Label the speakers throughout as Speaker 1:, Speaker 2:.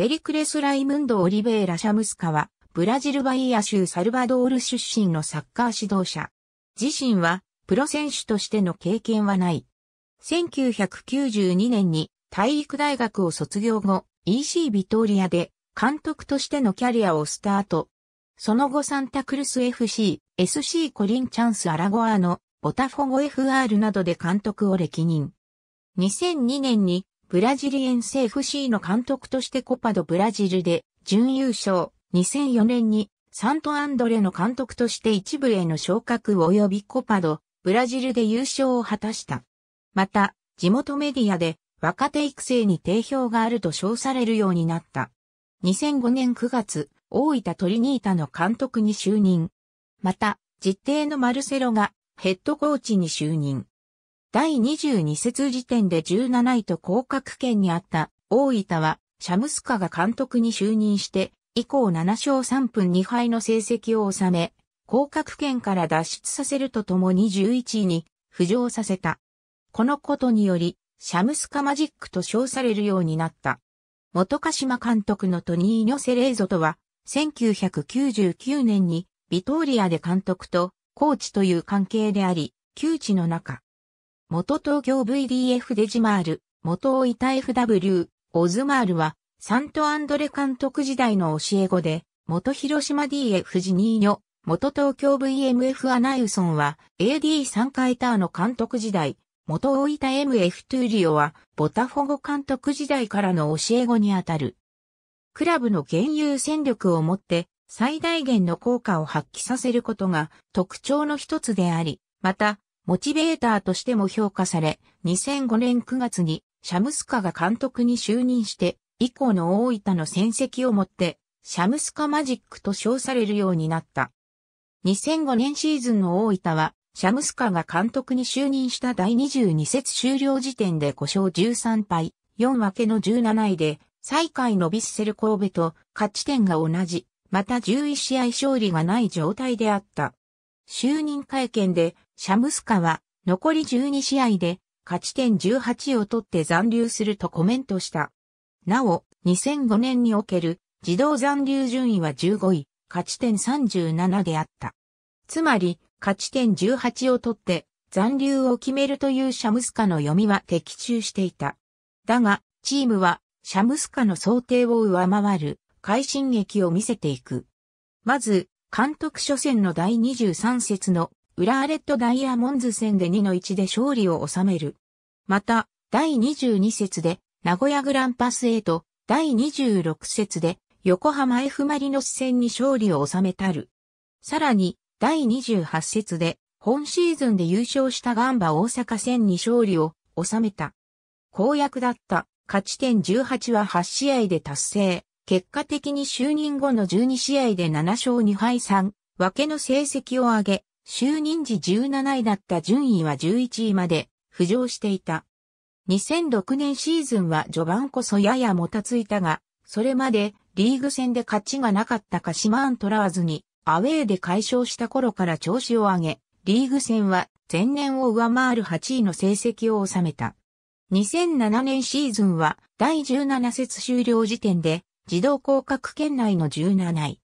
Speaker 1: ペリクレス・ライムンド・オリベイラ・シャムスカは、ブラジルバイア州サルバドール出身のサッカー指導者。自身は、プロ選手としての経験はない。1992年に体育大学を卒業後、EC ビトーリアで監督としてのキャリアをスタート。その後サンタクルス FC、SC コリンチャンスアラゴアのボタフォゴ FR などで監督を歴任。2002年にブラジリエンセ FC の監督としてコパドブラジルで準優勝。2004年にサントアンドレの監督として一部への昇格及びコパド、ブラジルで優勝を果たした。また、地元メディアで若手育成に定評があると称されるようになった。2005年9月、大分トリニータの監督に就任。また、実定のマルセロがヘッドコーチに就任。第22節時点で17位と降格圏にあった大分は、シャムスカが監督に就任して、以降7勝3分2敗の成績を収め、降格圏から脱出させるとともに11位に浮上させた。このことにより、シャムスカマジックと称されるようになった。元鹿島監督のトニーニョ・セレーゾとは、1999年にビトーリアで監督とコーチという関係であり、窮地の中、元東京 VDF デジマール、元大分 FW、オズマールは、サントアンドレ監督時代の教え子で、元広島 DF ジニーニョ、元東京 VMF アナウソンは、AD3 回ターの監督時代、元大分 MF トゥーリオは、ボタフォゴ監督時代からの教え子にあたる。クラブの現有戦力をもって、最大限の効果を発揮させることが特徴の一つであり、また、モチベーターとしても評価され、2005年9月にシャムスカが監督に就任して、以降の大分の戦績をもって、シャムスカマジックと称されるようになった。2005年シーズンの大分は、シャムスカが監督に就任した第22節終了時点で5勝13敗、4分けの17位で、最下位のビッセル神戸と勝ち点が同じ、また11試合勝利がない状態であった。就任会見でシャムスカは残り12試合で勝ち点18を取って残留するとコメントした。なお、2005年における自動残留順位は15位、勝ち点37であった。つまり、勝ち点18を取って残留を決めるというシャムスカの読みは的中していた。だが、チームはシャムスカの想定を上回る快進撃を見せていく。まず、監督初戦の第23節の浦ーレットダイヤモンズ戦で2の1で勝利を収める。また、第22節で名古屋グランパスへと、第26節で横浜 F マリノス戦に勝利を収めたる。さらに、第28節で、本シーズンで優勝したガンバ大阪戦に勝利を収めた。公約だった勝ち点18は8試合で達成。結果的に就任後の12試合で7勝2敗3分けの成績を上げ、就任時17位だった順位は11位まで浮上していた。2006年シーズンは序盤こそややもたついたが、それまでリーグ戦で勝ちがなかった鹿島アントラーズにアウェーで解消した頃から調子を上げ、リーグ戦は前年を上回る8位の成績を収めた。2007年シーズンは第17節終了時点で自動降格圏内の17位。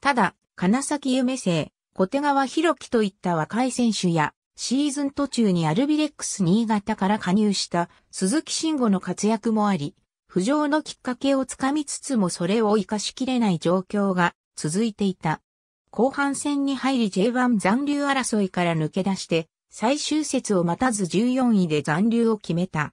Speaker 1: ただ、金崎夢生、小手川博樹といった若い選手や、シーズン途中にアルビレックス新潟から加入した鈴木慎吾の活躍もあり、浮上のきっかけをつかみつつもそれを活かしきれない状況が続いていた。後半戦に入り J1 残留争いから抜け出して、最終節を待たず14位で残留を決めた。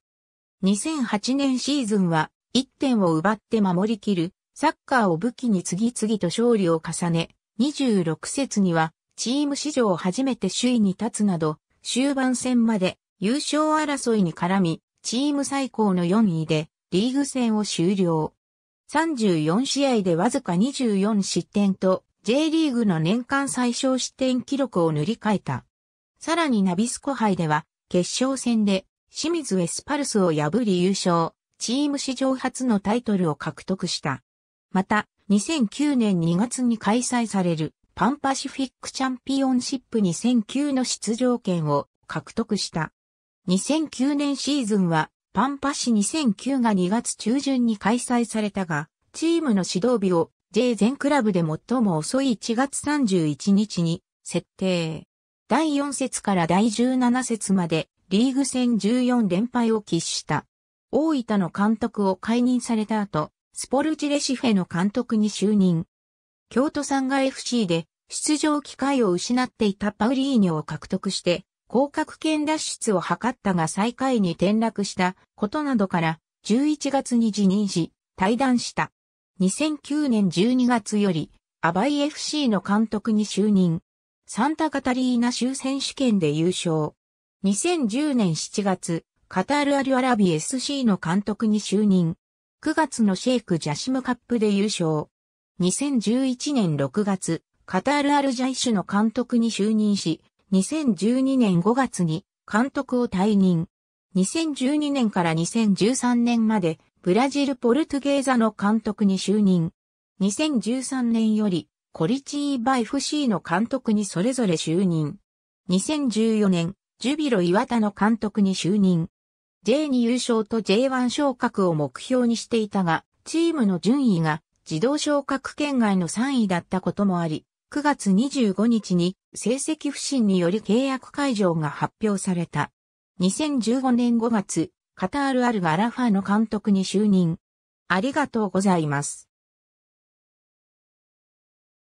Speaker 1: 2008年シーズンは1点を奪って守りきるサッカーを武器に次々と勝利を重ね、26節にはチーム史上初めて首位に立つなど、終盤戦まで優勝争いに絡み、チーム最高の4位でリーグ戦を終了。34試合でわずか24失点と J リーグの年間最小失点記録を塗り替えた。さらにナビスコ杯では決勝戦で清水エスパルスを破り優勝、チーム史上初のタイトルを獲得した。また、2009年2月に開催されるパンパシフィックチャンピオンシップ2009の出場権を獲得した。2009年シーズンはパンパシ2009が2月中旬に開催されたが、チームの指導日を J 全クラブで最も遅い1月31日に設定。第4節から第17節までリーグ戦14連敗を喫した。大分の監督を解任された後、スポルジレシフェの監督に就任。京都産が FC で出場機会を失っていたパウリーニョを獲得して、降格圏脱出を図ったが最下位に転落したことなどから11月に辞任し、退団した。2009年12月より、アバイ FC の監督に就任。サンタカタリーナ州選手権で優勝。2010年7月、カタールアリュアラビ SC の監督に就任。9月のシェイクジャシムカップで優勝。2011年6月、カタール・アルジャイシュの監督に就任し、2012年5月に監督を退任。2012年から2013年まで、ブラジル・ポルトゲーザの監督に就任。2013年より、コリチーバイ・フシーの監督にそれぞれ就任。2014年、ジュビロ岩田の監督に就任。J2 優勝と J1 昇格を目標にしていたが、チームの順位が自動昇格圏外の3位だったこともあり、9月25日に成績不振により契約解除が発表された。2015年5月、カタール・アル・ガラファの監督に就任。ありがとうございます。